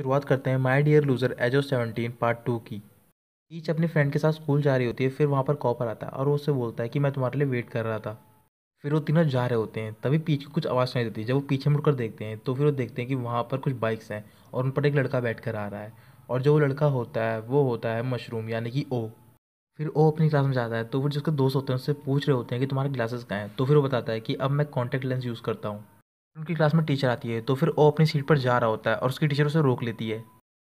शुरुआत करते हैं my dear loser edge of seventeen part two की ईच अपनी फ्रेंड के साथ स्कूल जा रही होती है फिर वहाँ पर कॉपर आता है और वो उससे बोलता है कि मैं तुम्हारे लिए वेट कर रहा था फिर वो तीनों जा रहे होते हैं तभी पीछे कुछ आवाज़ सुनाई देती है जब वो पीछे मुड़कर देखते हैं तो फिर वो देखते हैं कि वहाँ पर कुछ बाइक्स हैं और उन पर एक लड़का बैठ कर आ रहा है और जो वो लड़का होता है वो होता है मशरूम यानी कि ओ फिर ओ अपनी क्लास में जाता है तो फिर जिसके दोस्त होते हैं उससे पूछ रहे होते हैं कि तुम्हारे ग्लासेस कहाँ हैं तो फिर वो बताता है कि अब मैं कॉन्टैक्ट लेंस यूज़ करता हूँ उनकी क्लास में टीचर आती है तो फिर ओ अपनी सीट पर जा रहा होता है और उसकी टीचर उसे रोक लेती है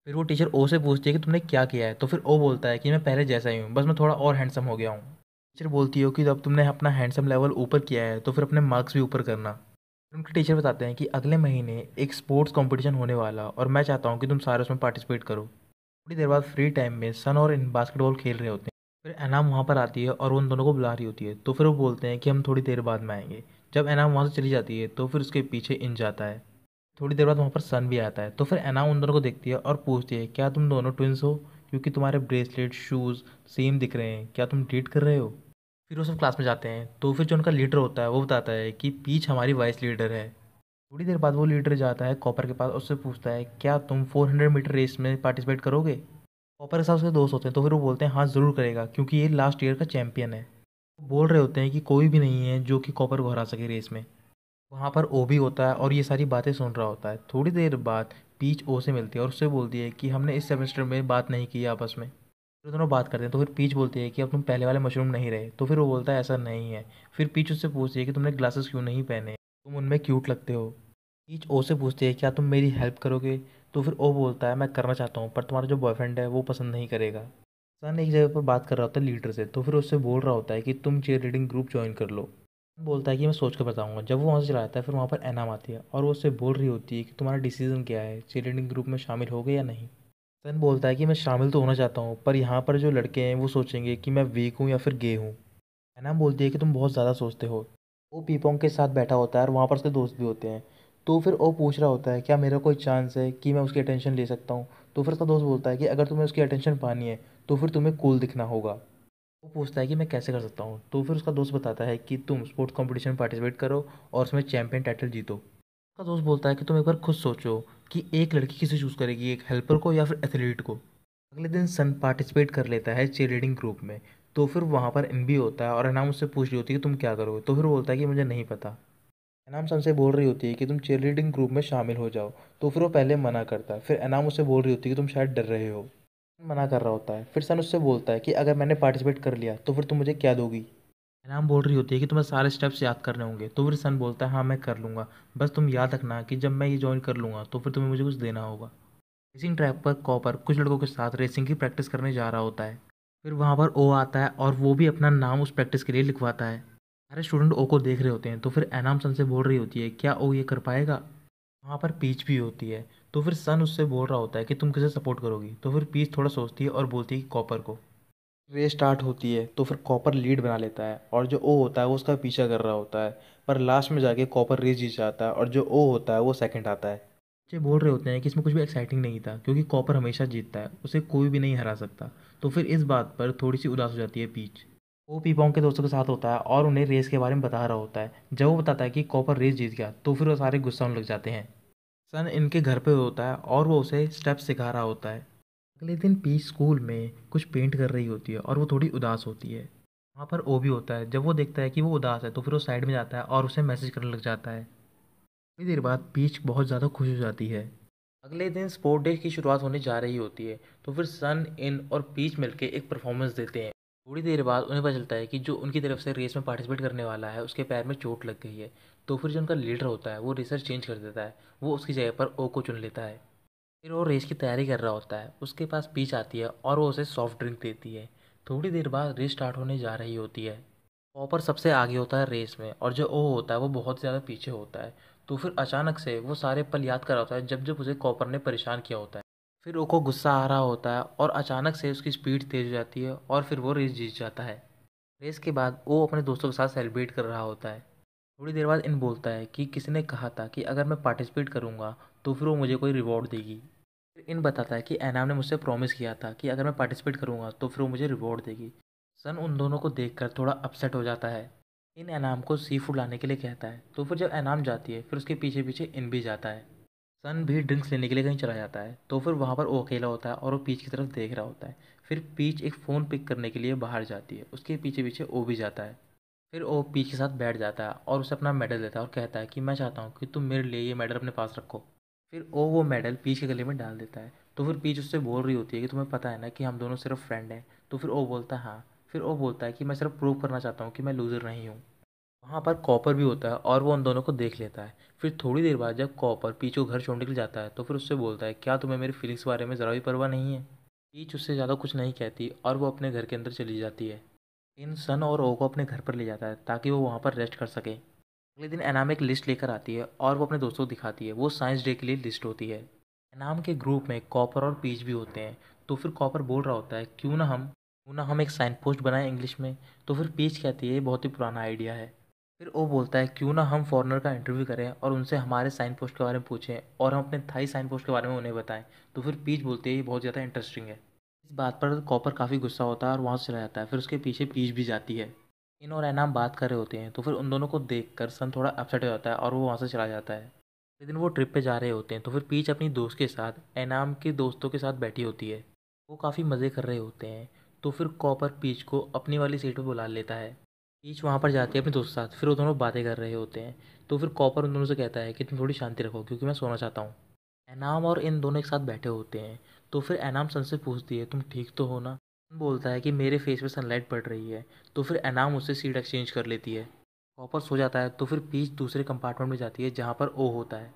फिर वो टीचर ओ से पूछती है कि तुमने क्या किया है तो फिर ओ बोलता है कि मैं पहले जैसा ही हूँ बस मैं थोड़ा और हैंडसम हो गया हूँ टीचर बोलती हो कि जब तुमने अपना हैंडसम लेवल ऊपर किया है तो फिर अपने मार्क्स भी ऊपर करना उनके टीचर बताते हैं कि अगले महीने एक स्पोर्ट्स कॉम्पिटिशन होने वाला और मैं चाहता हूँ कि तुम सारे उसमें पार्टिसिपेट करो थोड़ी देर बाद फ्री टाइम में सन और इन बास्केटबॉल खेल रहे होते हैं फिर एनाम वहाँ पर आती है और उन दोनों को बुला रही होती है तो फिर वो बोलते हैं कि हम थोड़ी देर बाद में आएंगे जब एनाम वहाँ से चली जाती है तो फिर उसके पीछे इन जाता है थोड़ी देर बाद वहाँ पर सन भी आता है तो फिर एनाम उन दोनों को देखती है और पूछती है क्या तुम दोनों ट्विंस हो क्योंकि तुम्हारे ब्रेसलेट शूज़ सेम दिख रहे हैं क्या तुम डेट कर रहे हो फिर वो सब क्लास में जाते हैं तो फिर जो उनका लीडर होता है वो बताता है कि पीच हमारी वाइस लीडर है थोड़ी देर बाद वो लीडर जाता है कॉपर के पास उससे पूछता है क्या तुम 400 मीटर रेस में पार्टिसिपेट करोगे कॉपर के साथ उसके दोस्त होते हैं तो फिर वो बोलते हैं हाँ ज़रूर करेगा क्योंकि ये लास्ट ईयर का चैम्पियन है बोल रहे होते हैं कि कोई भी नहीं है जो कि कॉपर को हरा सके रेस में वहाँ पर ओ भी होता है और ये सारी बातें सुन रहा होता है थोड़ी देर बाद पीच ओ से मिलती है और उससे बोलती है कि हमने इस सेमेस्टर में बात नहीं की आपस में फिर दोनों बात करते हैं तो फिर पीच बोलती है कि अब तुम पहले वाले मशरूम नहीं रहे तो फिर वो बोलता है ऐसा नहीं है फिर पीच उससे पूछती है कि तुमने ग्लासेस क्यों नहीं पहने तुम उनमें क्यूट लगते हो पीच ओ से पूछती है क्या तुम मेरी हेल्प करोगे तो फिर ओ बोलता है मैं करना चाहता हूँ पर तुम्हारा जो बॉयफ्रेंड है वो पसंद नहीं करेगा सन एक जगह पर बात कर रहा होता है लीडर से तो फिर उससे बोल रहा होता है कि तुम चेयर लीडिंग ग्रुप ज्वाइन कर लो बोलता है कि मैं सोच कर बताऊंगा जब वो वहाँ से चला जाता है फिर वहाँ पर एनाम आती है और वो उससे बोल रही होती है कि तुम्हारा डिसीजन क्या है चेयर लीडिंग ग्रुप में शामिल हो गए या नहीं सन बोलता है कि मैं शामिल तो होना चाहता हूँ पर यहाँ पर जो लड़के हैं वो सोचेंगे कि मैं वीक हूँ या फिर गे हूँ एनाम बोलती है कि तुम बहुत ज़्यादा सोचते हो वो पीपोंग के साथ बैठा होता है और वहाँ पर उसके दोस्त भी होते हैं तो फिर वो पूछ रहा होता है क्या मेरा कोई चांस है कि मैं उसकी अटेंशन ले सकता हूँ तो फिर उसका दोस्त बोलता है कि अगर तुम्हें उसकी अटेंशन पानी है तो फिर तुम्हें कूल दिखना होगा वो पूछता है कि मैं कैसे कर सकता हूँ तो फिर उसका दोस्त बताता है कि तुम स्पोर्ट्स कॉम्पिटिशन में पार्टिसिपेट करो और उसमें चैम्पियन टाइटल जीतो उसका दोस्त बोलता है कि तुम एक बार खुद सोचो कि एक लड़की किसे चूज़ करेगी एक हेल्पर को या फिर एथलीट को अगले दिन सन पार्टिसिपेट कर लेता है चेयर रीडिंग ग्रुप में तो फिर वहाँ पर एम होता है और अनाम उससे पूछ रही होती है कि तुम क्या करोगे तो फिर बोलता है कि मुझे नहीं पता अनाम सन से बोल रही होती है कि तुम चेयर रीडिंग ग्रुप में शामिल हो जाओ तो फिर वो पहले मना करता है फिर अनाम उससे बोल रही होती है कि तुम शायद डर रहे हो मना कर रहा होता है फिर सन उससे बोलता है कि अगर मैंने पार्टिसिपेट कर लिया तो फिर तुम मुझे क्या दोगी एनाम बोल रही होती है कि तुम्हें सारे स्टेप्स याद करने होंगे तो फिर सन बोलता है हाँ मैं कर लूँगा बस तुम याद रखना कि जब मैं ये ज्वाइन कर लूँगा तो फिर तुम्हें मुझे कुछ देना होगा रेसिंग ट्रैक पर कॉपर कुछ लड़कों के साथ रेसिंग की प्रैक्टिस करने जा रहा होता है फिर वहाँ पर ओ आता है और वो भी अपना नाम उस प्रैक्टिस के लिए लिखवाता है सारे स्टूडेंट ओ को देख रहे होते हैं तो फिर एनाम सन से बोल रही होती है क्या ओ ये कर पाएगा वहाँ पर पीच भी होती है तो फिर सन उससे बोल रहा होता है कि तुम किसे सपोर्ट करोगी तो फिर पीच थोड़ा सोचती है और बोलती है कि कॉपर को रेस स्टार्ट होती है तो फिर कॉपर लीड बना लेता है और जो ओ होता है वो उसका पीछा कर रहा होता है पर लास्ट में जाके कॉपर रेस जीत जाता है और जो ओ होता है वो सेकंड आता है बच्चे बोल रहे होते हैं कि इसमें कुछ भी एक्साइटिंग नहीं था क्योंकि कॉपर हमेशा जीतता है उसे कोई भी नहीं हरा सकता तो फिर इस बात पर थोड़ी सी उदास हो जाती है पीच वो पीपाओं के दोस्तों के साथ होता है और उन्हें रेस के बारे में बता रहा होता है जब वो बताता है कि कॉपर रेस जीत गया तो फिर वो सारे गुस्सा होने लग जाते हैं सन इनके घर पे होता है और वो उसे स्टेप सिखा रहा होता है अगले दिन पी स्कूल में कुछ पेंट कर रही होती है और वो थोड़ी उदास होती है वहाँ पर ओ भी होता है जब वो देखता है कि वो उदास है तो फिर वो साइड में जाता है और उसे मैसेज करने लग जाता है थोड़ी देर बाद पीच बहुत ज़्यादा खुश हो जाती है अगले दिन स्पोर्ट डे की शुरुआत होने जा रही होती है तो फिर सन इन और पीच मिलके एक परफॉर्मेंस देते हैं थोड़ी देर बाद उन्हें पता चलता है कि जो उनकी तरफ से रेस में पार्टिसिपेट करने वाला है उसके पैर में चोट लग गई है तो फिर जो उनका लीडर होता है वो रेसर चेंज कर देता है वो उसकी जगह पर ओ को चुन लेता है फिर वो रेस की तैयारी कर रहा होता है उसके पास पीच आती है और वो उसे सॉफ्ट ड्रिंक देती है थोड़ी देर बाद रेस स्टार्ट होने जा रही होती है पॉपर सबसे आगे होता है रेस में और जो ओ होता है वो बहुत ज़्यादा पीछे होता है तो फिर अचानक से वो सारे पल याद कर रहा होता है जब जब उसे कॉपर ने परेशान किया होता है फिर वो गुस्सा आ रहा होता है और अचानक से उसकी स्पीड तेज़ हो जाती है और फिर वो रेस जीत जाता है रेस के बाद वो अपने दोस्तों के साथ सेलिब्रेट कर रहा होता है थोड़ी देर बाद इन बोलता है कि किसी ने कहा था कि अगर मैं पार्टिसिपेट करूँगा तो फिर वो मुझे कोई रिवॉर्ड देगी फिर इन बताता है कि एनाम ने मुझसे प्रॉमिस किया था कि अगर मैं पार्टिसिपेट करूँगा तो फिर वो मुझे रिवॉर्ड देगी सन उन दोनों को देख थोड़ा अपसेट हो जाता है इन एनाम को सी फूड लाने के लिए कहता है तो फिर जब एनाम जाती है फिर उसके पीछे पीछे इन भी जाता है सन भी ड्रिंक्स लेने के लिए कहीं चला जाता है तो फिर वहाँ पर वो अकेला होता है और वो पीछ की तरफ देख रहा होता है फिर पीच एक फ़ोन पिक करने के लिए बाहर जाती है उसके पीछे पीछे वो भी जाता है फिर वो पीछ के साथ बैठ जाता है और उसे अपना मेडल देता है और कहता है कि मैं चाहता हूँ कि तुम मेरे लिए ये मेडल अपने पास रखो फिर ओ वो मेडल पीच के गले में डाल देता है तो फिर पीच उससे बोल रही होती है कि तुम्हें पता है ना कि हम दोनों सिर्फ फ्रेंड हैं तो फिर ओ बोलता है हाँ फिर ओ बोलता है कि मैं सिर्फ प्रूव करना चाहता हूँ कि मैं लूज़र नहीं हूँ वहाँ पर कॉपर भी होता है और वो उन दोनों को देख लेता है फिर थोड़ी देर बाद जब कॉपर पीच को घर छोड़ने के लिए जाता है तो फिर उससे बोलता है क्या तुम्हें मेरी फीलिंग्स बारे में ज़रा भी परवाह नहीं है पीच उससे ज़्यादा कुछ नहीं कहती और वो अपने घर के अंदर चली जाती है इन सन और ओ को अपने घर पर ले जाता है ताकि वो वहाँ पर रेस्ट कर सके अगले दिन एनाम एक लिस्ट लेकर आती है और वो अपने दोस्तों को दिखाती है वो साइंस डे के लिए लिस्ट होती है एनाम के ग्रुप में कॉपर और पीच भी होते हैं तो फिर कॉपर बोल रहा होता है क्यों ना हम क्यों ना हम एक साइन पोस्ट बनाएं इंग्लिश में तो फिर पीच कहती है ये बहुत ही पुराना आइडिया है फिर वो बोलता है क्यों ना हम फॉरनर का इंटरव्यू करें और उनसे हमारे साइन पोस्ट के बारे में पूछें और हम अपने थाई साइन पोस्ट के बारे में उन्हें बताएं तो फिर पीच बोलती है ये बहुत ज़्यादा इंटरेस्टिंग है इस बात पर कॉपर काफ़ी गुस्सा होता है और वहाँ से चला जाता है फिर उसके पीछे पीच भी जाती है इन और एनाम बात कर रहे होते हैं तो फिर उन दोनों को देख कर सन थोड़ा अपसेट हो जाता है और वो वहाँ से चला जाता है एक दिन वो ट्रिप पे जा रहे होते हैं तो फिर पीच अपनी दोस्त के साथ एनाम के दोस्तों के साथ बैठी होती है वो काफ़ी मज़े कर रहे होते हैं तो फिर कॉपर पीच को अपनी वाली सीट पर बुला लेता है पीच वहाँ पर जाती है अपने दोस्त के साथ फिर वो दोनों बातें कर रहे होते हैं तो फिर कॉपर उन दोनों से कहता है कि तुम थोड़ी शांति रखो क्योंकि मैं सोना चाहता हूँ एनाम और इन दोनों एक साथ बैठे होते हैं तो फिर एनाम सन से पूछती है तुम ठीक तो हो ना बोलता है कि मेरे फेस पर सनलाइट पड़ रही है तो फिर एनाम उससे सीट एक्सचेंज कर लेती है कॉपर सो जाता है तो फिर पीच दूसरे कंपार्टमेंट में जाती है जहाँ पर ओ होता है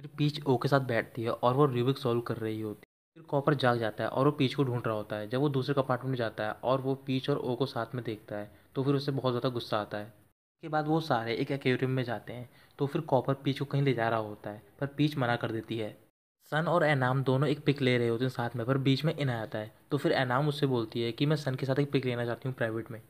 फिर पीच ओ के साथ बैठती है और वो रूबिक सॉल्व कर रही होती है फिर कॉपर जाग जाता है और वो पीच को ढूंढ रहा होता है जब वो दूसरे कंपार्टमेंट में जाता है और वो पीच और ओ को साथ में देखता है तो फिर उसे बहुत ज़्यादा गुस्सा आता है उसके बाद वो सारे एक एक्वेरियम में जाते हैं तो फिर कॉपर पीच को कहीं ले जा रहा होता है पर पीच मना कर देती है सन और एनाम दोनों एक पिक ले रहे होते हैं साथ में पर बीच में इन आता है तो फिर एनाम उससे बोलती है कि मैं सन के साथ एक पिक लेना चाहती हूँ प्राइवेट में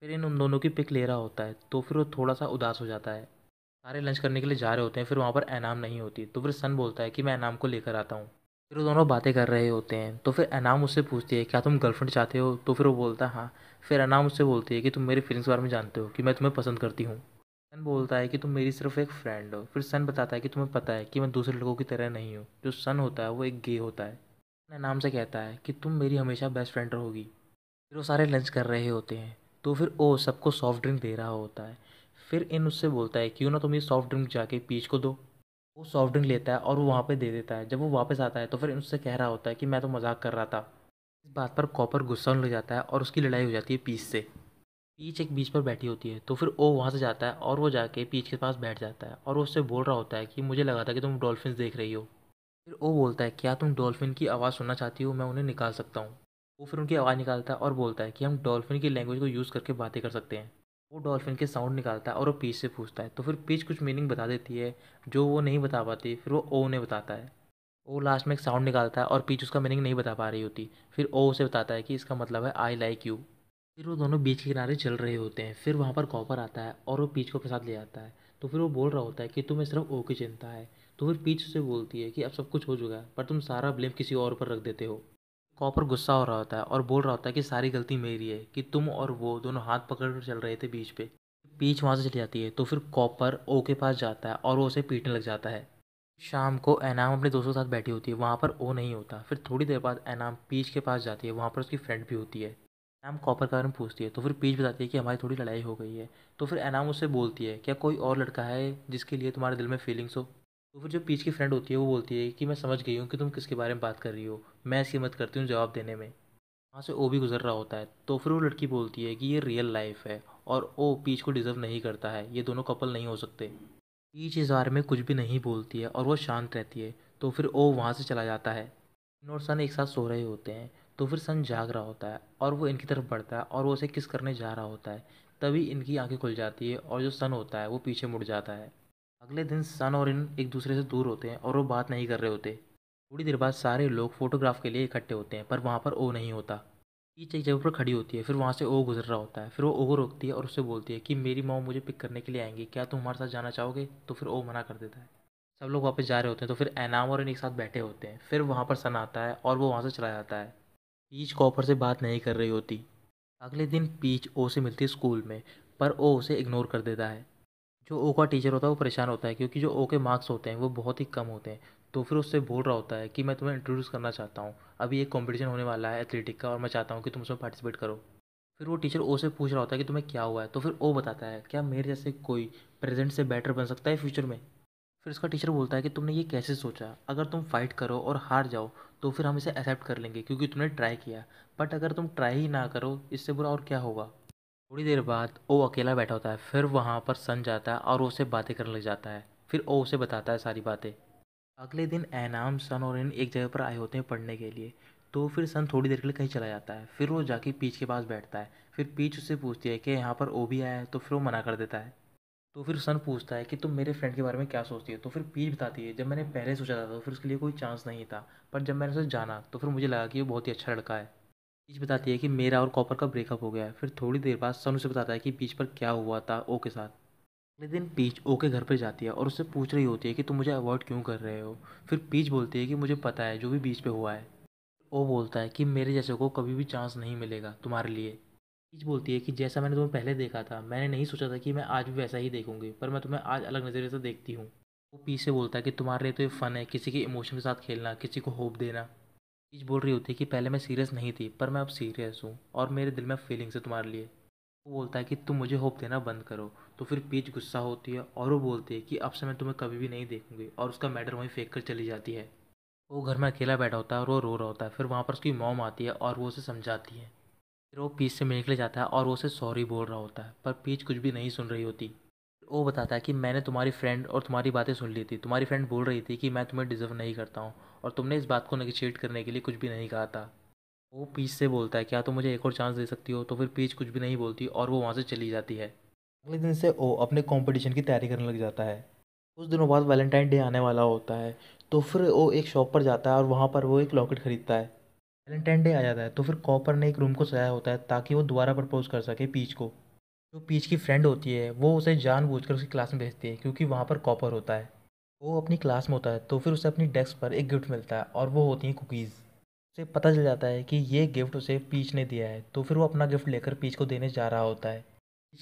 फिर इन उन दोनों की पिक ले रहा होता है तो फिर वो थोड़ा सा उदास हो जाता है सारे लंच करने के लिए जा रहे होते हैं फिर वहाँ पर एनाम नहीं होती तो फिर सन बोलता है कि मैं एनाम को लेकर आता हूँ फिर वो दोनों बातें कर रहे होते हैं तो फिर एनाम उससे पूछती है क्या तुम गर्लफ्रेंड चाहते हो तो फिर वो बोलता है हाँ फिर अनाम उससे बोलती है कि तुम मेरी फीलिंग्स के बारे में जानते हो कि मैं तुम्हें पसंद करती हूँ सन बोलता है कि तुम मेरी सिर्फ एक फ्रेंड हो फिर सन बताता है कि तुम्हें पता है कि मैं दूसरे लोगों की तरह नहीं हूँ जो सन होता है वो एक गे होता है सन अनाम से कहता है कि तुम मेरी हमेशा बेस्ट फ्रेंड रहोगी फिर वो सारे लंच कर रहे होते हैं तो फिर ओ सबको सॉफ्ट ड्रिंक दे रहा होता है फिर इन उससे बोलता है क्यों ना तुम ये सॉफ्ट ड्रिंक जाके पीच को दो वो सॉफ्ट ड्रिंक लेता है और वो वहाँ पे दे देता है जब वो वापस आता है तो फिर इन उससे कह रहा होता है कि मैं तो मजाक कर रहा था इस बात पर कॉपर गुस्सा हो जाता है और उसकी लड़ाई हो जाती है पीच से पीच एक बीच पर बैठी होती है तो फिर ओ वहाँ से जाता है और वो जाके पीच के पास बैठ जाता है और वो उससे बोल रहा होता है कि मुझे लगा था कि तुम डॉल्फिन देख रही हो फिर ओ बोलता है क्या तुम डॉल्फिन की आवाज़ सुनना चाहती हो मैं उन्हें निकाल सकता हूँ वो फिर उनकी आवाज़ निकालता है और बोलता है कि हम डॉल्फिन की लैंग्वेज को यूज़ करके बातें कर सकते हैं वो डॉल्फिन के साउंड निकालता है और वो पीच से पूछता है तो फिर पीच कुछ मीनिंग बता देती है जो वो नहीं बता पाती फिर वो ओ उन्हें बताता है ओ लास्ट में एक साउंड निकालता है और पीच उसका मीनिंग नहीं बता पा रही होती फिर ओ उसे बताता है कि इसका मतलब है आई लाइक यू फिर वो दोनों बीच के किनारे चल रहे होते हैं फिर वहाँ पर कॉपर आता है और वो पीच को अपने साथ ले जाता है तो फिर वो बोल रहा होता है कि तुम्हें सिर्फ ओ की चिंता है तो फिर पीच उसे बोलती है कि अब सब कुछ हो चुका है पर तुम सारा ब्लेम किसी और पर रख देते हो कॉपर गुस्सा हो रहा होता है और बोल रहा होता है कि सारी गलती मेरी है कि तुम और वो दोनों हाथ पकड़ कर चल रहे थे बीच पे पीच वहाँ से चली जाती है तो फिर कॉपर ओ के पास जाता है और वो उसे पीटने लग जाता है शाम को एनाम अपने दोस्तों के साथ बैठी होती है वहाँ पर ओ नहीं होता फिर थोड़ी देर बाद एनाम पीच के पास जाती है वहाँ पर उसकी फ्रेंड भी होती है एनाम कॉपर कारण पूछती है तो फिर पीच बताती है कि हमारी थोड़ी लड़ाई हो गई है तो फिर एनाम उससे बोलती है क्या कोई और लड़का है जिसके लिए तुम्हारे दिल में फीलिंग्स हो तो फिर जो पीच की फ्रेंड होती है वो बोलती है कि मैं समझ गई हूँ कि तुम किसके बारे में बात कर रही हो मैं इसकी मत करती हूँ जवाब देने में वहाँ से ओ भी गुजर रहा होता है तो फिर वो लड़की बोलती है कि ये रियल लाइफ है और ओ पीच को डिज़र्व नहीं करता है ये दोनों कपल नहीं हो सकते पीच हजार में कुछ भी नहीं बोलती है और वो शांत रहती है तो फिर ओ वहाँ से चला जाता है इन और सन एक साथ सो रहे होते हैं तो फिर सन जाग रहा होता है और वो इनकी तरफ बढ़ता है और वो उसे किस करने जा रहा होता है तभी इनकी आंखें खुल जाती है और जो सन होता है वो पीछे मुड़ जाता है अगले दिन सन और इन एक दूसरे से दूर होते हैं और वो बात नहीं कर रहे होते थोड़ी देर बाद सारे लोग फोटोग्राफ के लिए इकट्ठे होते हैं पर वहाँ पर ओ नहीं होता ईच एक जगह पर खड़ी होती है फिर वहाँ से ओ गुजर रहा होता है फिर वो ओ रोकती है और उससे बोलती है कि मेरी माँ मुझे पिक करने के लिए आएंगी क्या तुम हमारे साथ जाना चाहोगे तो फिर ओ मना कर देता है सब लोग वापस जा रहे होते हैं तो फिर एनाम और इन एक साथ बैठे होते हैं फिर वहाँ पर सन आता है और वो वहाँ से चला जाता है पीच कॉपर से बात नहीं कर रही होती अगले दिन पीच ओ से मिलती है स्कूल में पर ओ उसे इग्नोर कर देता है जो ओ का टीचर होता है वो परेशान होता है क्योंकि जो ओ के मार्क्स होते हैं वो बहुत ही कम होते हैं तो फिर उससे बोल रहा होता है कि मैं तुम्हें इंट्रोड्यूस करना चाहता हूँ अभी एक कॉम्पिटिशन होने वाला है एथलेटिक का और मैं चाहता हूँ कि तुम उसमें पार्टिसिपेट करो फिर वो टीचर ओ से पूछ रहा होता है कि तुम्हें क्या हुआ है तो फिर ओ बताता है क्या मेरे जैसे कोई प्रेजेंट से बेटर बन सकता है फ्यूचर में फिर उसका टीचर बोलता है कि तुमने ये कैसे सोचा अगर तुम फाइट करो और हार जाओ तो फिर हम इसे एक्सेप्ट कर लेंगे क्योंकि तुमने ट्राई किया बट अगर तुम ट्राई ही ना करो इससे बुरा और क्या होगा थोड़ी देर बाद ओ अकेला बैठा होता है फिर वहाँ पर सन जाता है और उसे बातें करने लग जाता है फिर ओ उसे बताता है सारी बातें अगले दिन एनाम सन और इन एक जगह पर आए होते हैं पढ़ने के लिए तो फिर सन थोड़ी देर के लिए कहीं चला जाता है फिर वो जाके पीच के पास बैठता है फिर पीच उससे पूछती है कि यहाँ पर ओ भी आया है तो फिर वो मना कर देता है तो फिर सन पूछता है कि तुम मेरे फ्रेंड के बारे में क्या सोचती हो तो फिर पीच बताती है जब मैंने पहले सोचा था तो फिर उसके लिए कोई चांस नहीं था पर जब मैंने उसे जाना तो फिर मुझे लगा कि वो बहुत ही अच्छा लड़का है पीच बताती है कि मेरा और कॉपर का ब्रेकअप हो गया है फिर थोड़ी देर बाद सन उसे बताता है कि पीच पर क्या हुआ था ओ के साथ अगले दिन पीच ओ के घर पे जाती है और उससे पूछ रही होती है कि तुम मुझे अवॉइड क्यों कर रहे हो फिर पीच बोलती है कि मुझे पता है जो भी बीच पे हुआ है ओ बोलता है कि मेरे जैसे को कभी भी चांस नहीं मिलेगा तुम्हारे लिए पीच बोलती है कि जैसा मैंने तुम्हें पहले देखा था मैंने नहीं सोचा था कि मैं आज भी वैसा ही देखूंगी पर मैं तुम्हें आज अलग नज़रिए से देखती हूँ वो पीच से बोलता है कि तुम्हारे लिए तो ये फ़न है किसी के इमोशन के साथ खेलना किसी को होप देना पीच बोल रही होती है कि पहले मैं सीरियस नहीं थी पर मैं अब सीरियस हूँ और मेरे दिल में फीलिंग्स है तुम्हारे लिए वो बोलता है कि तुम मुझे होप देना बंद करो तो फिर पीच गुस्सा होती है और वो बोलती है कि अब से मैं तुम्हें कभी भी नहीं देखूंगी और उसका मैटर वहीं फेंक कर चली जाती है वो घर में अकेला बैठा होता है और वो रो रहा होता है फिर वहाँ पर उसकी मॉम आती है और वो उसे समझाती है फिर वो पीच से निकले जाता है और वो उसे सॉरी बोल रहा होता है पर पीच कुछ भी नहीं सुन रही होती वो बताता है कि मैंने तुम्हारी फ्रेंड और तुम्हारी बातें सुन ली थी तुम्हारी फ्रेंड बोल रही थी कि मैं तुम्हें डिज़र्व नहीं करता हूँ और तुमने इस बात को नेगोशिएट करने के लिए कुछ भी नहीं कहा था वो पीच से बोलता है क्या तुम मुझे एक और चांस दे सकती हो तो फिर पीच कुछ भी नहीं बोलती और वो वहाँ से चली जाती है अगले दिन से वो अपने कंपटीशन की तैयारी करने लग जाता है कुछ दिनों बाद वैलेंटाइन डे आने वाला होता है तो फिर वो एक शॉप पर जाता है और वहाँ पर वो एक लॉकेट खरीदता है वैलेंटाइन डे आ जाता है तो फिर कॉपर ने एक रूम को सजाया होता है ताकि वो दोबारा प्रपोज कर सके पीच को जो पीच की फ्रेंड होती है वो उसे जानबूझकर उसकी क्लास में भेजती है क्योंकि वहाँ पर कॉपर होता है वो अपनी क्लास में होता है तो फिर उसे अपनी डेस्क पर एक गिफ्ट मिलता है और वो होती हैं कुकीज़ उसे पता चल जाता है कि ये गिफ्ट उसे पीच ने दिया है तो फिर वो अपना गिफ्ट लेकर पीच को देने जा रहा होता है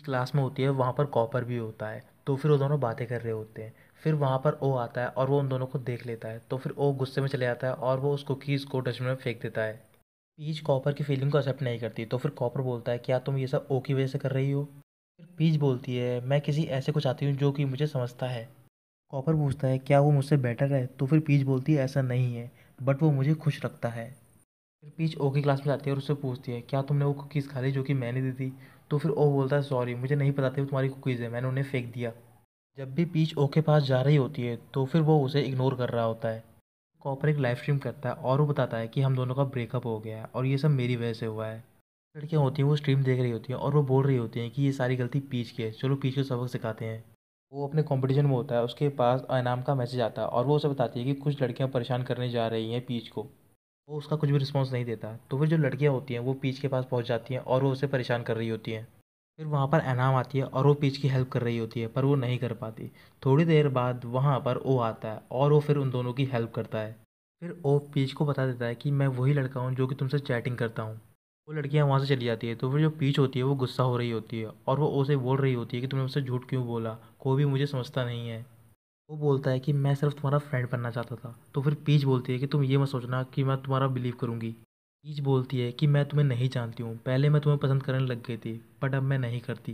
क्लास में होती है वहाँ पर कॉपर भी होता है तो फिर वो दोनों बातें कर रहे होते हैं फिर वहाँ पर ओ आता है और वो उन दोनों को देख लेता है तो फिर ओ गुस्से में चले जाता है और वो उस कुकीज़ को डस्टबिन में फेंक देता है पीच कॉपर की फीलिंग को एक्सेप्ट नहीं करती तो फिर कॉपर बोलता है क्या तुम ये सब ओ की वजह से कर रही हो फिर पीच बोलती है मैं किसी ऐसे को चाहती हूँ जो कि मुझे समझता है कॉपर पूछता है क्या वो मुझसे बेटर है तो फिर पीच बोलती है ऐसा नहीं है बट वो मुझे खुश रखता है फिर पीच ओ की क्लास में जाती है और उससे पूछती है क्या तुमने वो कुकीज़ खा ली जो कि मैंने दी थी तो फिर ओ बोलता है सॉरी मुझे नहीं पता था वो तुम्हारी कुकीज़ है मैंने उन्हें फेंक दिया जब भी पीच ओ के पास जा रही होती है तो फिर वो उसे इग्नोर कर रहा होता है कॉपर एक लाइव स्ट्रीम करता है और वो बताता है कि हम दोनों का ब्रेकअप हो गया है और ये सब मेरी वजह से हुआ है लड़कियाँ होती हैं वो स्ट्रीम देख रही होती हैं और वो बोल रही होती हैं कि ये सारी गलती पीच की है चलो पीच को सबक सिखाते हैं वो अपने कॉम्पिटिशन में होता है उसके पास इनाम का मैसेज आता है और वो उसे बताती है कि कुछ लड़कियाँ परेशान करने जा रही हैं पीच को वो उसका कुछ भी रिस्पॉन्स नहीं देता तो फिर जो लड़कियाँ होती हैं वो पीच के पास पहुँच जाती हैं और वो उसे परेशान कर रही होती हैं फिर वहाँ पर एनाम आती है और वो पीच की हेल्प कर रही होती है पर वो नहीं कर पाती थोड़ी देर बाद वहाँ पर ओ आता है और वो फिर उन दोनों की हेल्प करता है फिर ओ पीच को बता देता है कि मैं वही लड़का हूँ जो कि तुमसे चैटिंग करता हूँ वो लड़कियाँ वहाँ से चली जाती है तो फिर जो पीच होती है वो गुस्सा हो रही होती है और वो उसे बोल रही होती है कि तुमने मुझसे झूठ क्यों बोला कोई भी मुझे समझता नहीं है वो बोलता है कि मैं सिर्फ तुम्हारा फ्रेंड बनना चाहता था तो फिर पीच बोलती है कि तुम ये मत सोचना कि मैं तुम्हारा बिलीव करूँगी पीच बोलती है कि मैं तुम्हें नहीं जानती हूँ पहले मैं तुम्हें पसंद करने लग गई थी बट अब मैं नहीं करती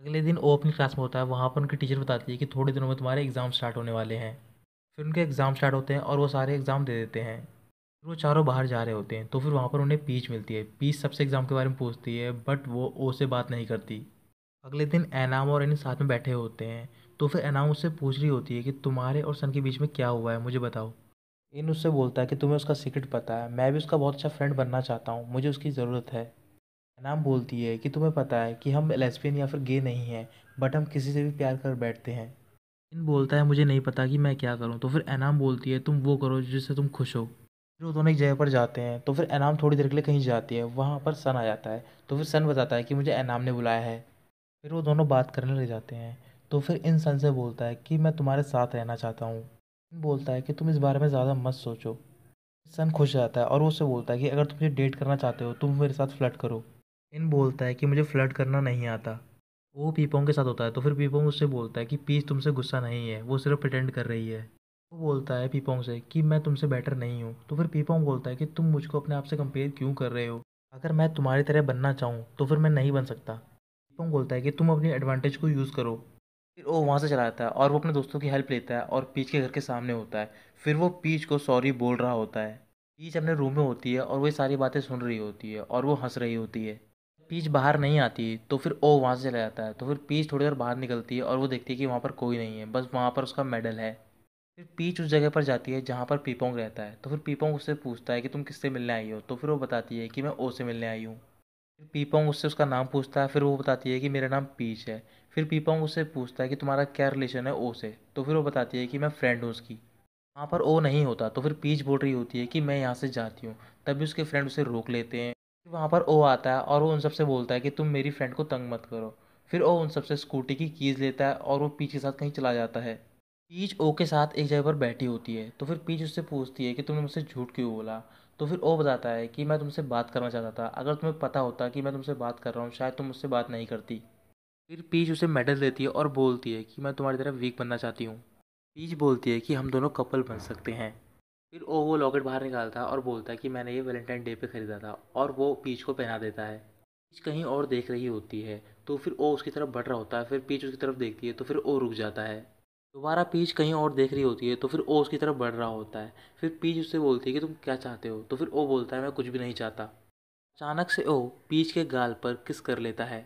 अगले दिन वो अपनी क्लास में होता है वहाँ पर उनकी टीचर बताती है कि थोड़े दिनों में तुम्हारे एग्ज़ाम स्टार्ट होने वाले हैं फिर उनके एग्ज़ाम स्टार्ट होते हैं और वो सारे एग्ज़ाम दे देते हैं फिर वो चारों बाहर जा रहे होते हैं तो फिर वहाँ पर उन्हें पीच मिलती है पीच सबसे एग्ज़ाम के बारे में पूछती है बट वो ओ से बात नहीं करती अगले दिन एनाम और इन साथ में बैठे होते हैं तो फिर अनाउ उससे पूछ रही होती है कि तुम्हारे और सन के बीच में क्या हुआ है मुझे बताओ इन उससे बोलता है कि तुम्हें उसका सीक्रेट पता है मैं भी उसका बहुत अच्छा फ्रेंड बनना चाहता हूँ मुझे उसकी ज़रूरत है एनाम बोलती है कि तुम्हें पता है कि हम लेस्बियन या फिर गे नहीं हैं बट हम किसी से भी प्यार कर बैठते हैं इन बोलता है मुझे नहीं पता कि मैं क्या करूँ तो फिर एनाम बोलती है तुम वो करो जिससे तुम खुश हो फिर वो दोनों एक जगह पर जाते हैं तो फिर एनाम थोड़ी देर के लिए कहीं जाती है वहाँ पर सन आ जाता है तो फिर सन बताता है कि मुझे एनाम ने बुलाया है फिर वो दोनों बात करने लग जाते हैं तो फिर इन सन से बोलता है कि मैं तुम्हारे साथ रहना चाहता हूँ इन बोलता है कि तुम इस बारे में ज़्यादा मत सोचो सन खुश जाता है और वो उससे बोलता है कि अगर तुम मुझे डेट करना चाहते हो तुम मेरे साथ फ्लर्ट करो इन बोलता है कि मुझे फ्लर्ट करना नहीं आता वो पीपोंग के साथ होता है तो फिर पीपोंग उससे बोलता है कि पीस तुमसे गुस्सा नहीं है वो सिर्फ प्रटेंड कर रही है वो बोलता है पीपोंग से कि मैं तुमसे बेटर नहीं हूँ तो फिर पीपोंग बोलता है कि तुम मुझको अपने आप से कंपेयर क्यों कर रहे हो अगर मैं तुम्हारी तरह बनना चाहूँ तो फिर मैं नहीं बन सकता पीपोंग बोलता है कि तुम अपनी एडवांटेज को यूज़ करो फिर वो वहाँ से चला जाता है और वो अपने दोस्तों की हेल्प लेता है और पीच के घर के सामने होता है फिर वो पीच को सॉरी बोल रहा होता है पीच अपने रूम में होती है और वो ये सारी बातें सुन रही होती है और वो हंस रही होती है पीच बाहर नहीं आती तो फिर ओ वहाँ से चला जाता है तो फिर पीच थोड़ी देर बाहर निकलती है और वो देखती है कि वहाँ पर कोई नहीं है बस वहाँ पर उसका मेडल है फिर पीच उस जगह पर जाती है जहाँ पर पीपोंग रहता है तो फिर पीपोंग उससे पूछता है कि तुम किससे मिलने आई हो तो फिर वो बताती है कि मैं ओ से मिलने आई हूँ फिर पीपोंग उससे उसका नाम पूछता है फिर वो बताती है कि मेरा नाम पीच है फिर पीपम उससे पूछता है कि तुम्हारा क्या रिलेशन है ओ से तो फिर वो बताती है कि मैं फ्रेंड हूँ उसकी वहाँ पर ओ नहीं होता तो फिर पीच बोल रही होती है कि मैं यहाँ से जाती हूँ तभी उसके फ्रेंड उसे रोक लेते हैं फिर वहाँ पर ओ आता है और वो उन सबसे बोलता है कि तुम मेरी फ्रेंड को तंग मत करो फिर ओ उन सबसे स्कूटी की कीज़ लेता है और वो पीच के साथ कहीं चला जाता है पीच ओ के साथ एक जगह पर बैठी होती है तो फिर पीच उससे पूछती है कि तुमने मुझसे झूठ क्यों बोला तो फिर ओ बताता है कि मैं तुमसे बात करना चाहता था अगर तुम्हें पता होता कि मैं तुमसे बात कर रहा हूँ शायद तुम मुझसे बात नहीं करती फिर पीच उसे मेडल देती है और बोलती है कि मैं तुम्हारी तरफ वीक बनना चाहती हूँ पीच बोलती है कि हम दोनों कपल बन सकते हैं फिर ओ वो लॉकेट बाहर निकालता है और बोलता है कि मैंने ये वैलेंटाइन डे पे ख़रीदा था और वो पीच को पहना देता है पीच कहीं और देख रही होती है तो फिर ओ उसकी तरफ बढ़ रहा होता है फिर पीच उसकी तरफ देखती है तो फिर ओ रुक जाता है दोबारा पीच कहीं और देख रही होती है तो फिर ओ उसकी तरफ बढ़ रहा होता है फिर पीच उससे बोलती है कि तुम क्या चाहते हो तो फिर ओ बोलता है मैं कुछ भी नहीं चाहता अचानक से ओ पीच के गाल पर किस कर लेता है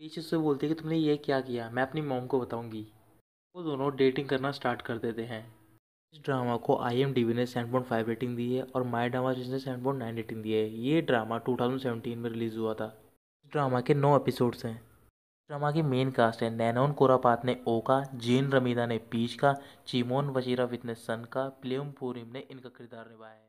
पीछे उससे बोलती है कि तुमने ये क्या किया मैं अपनी मोम को बताऊंगी वो दोनों डेटिंग करना स्टार्ट कर देते हैं इस ड्रामा को आई एम ने सेवन पॉइंट फाइव रेटिंग दी है और माई ड्रामा जिसने सेवन पॉइंट नाइन रेटिंग दी है ये ड्रामा टू थाउजेंड सेवेंटीन में रिलीज़ हुआ था इस ड्रामा के नौ एपिसोड्स हैं ड्रामा की मेन कास्ट है नैनोन कोरापात ने ओ का जेन रमीदा ने पीच का चीमोन वजीरा विद ने सन का प्लेम पोरिम ने इनका किरदार निभाया है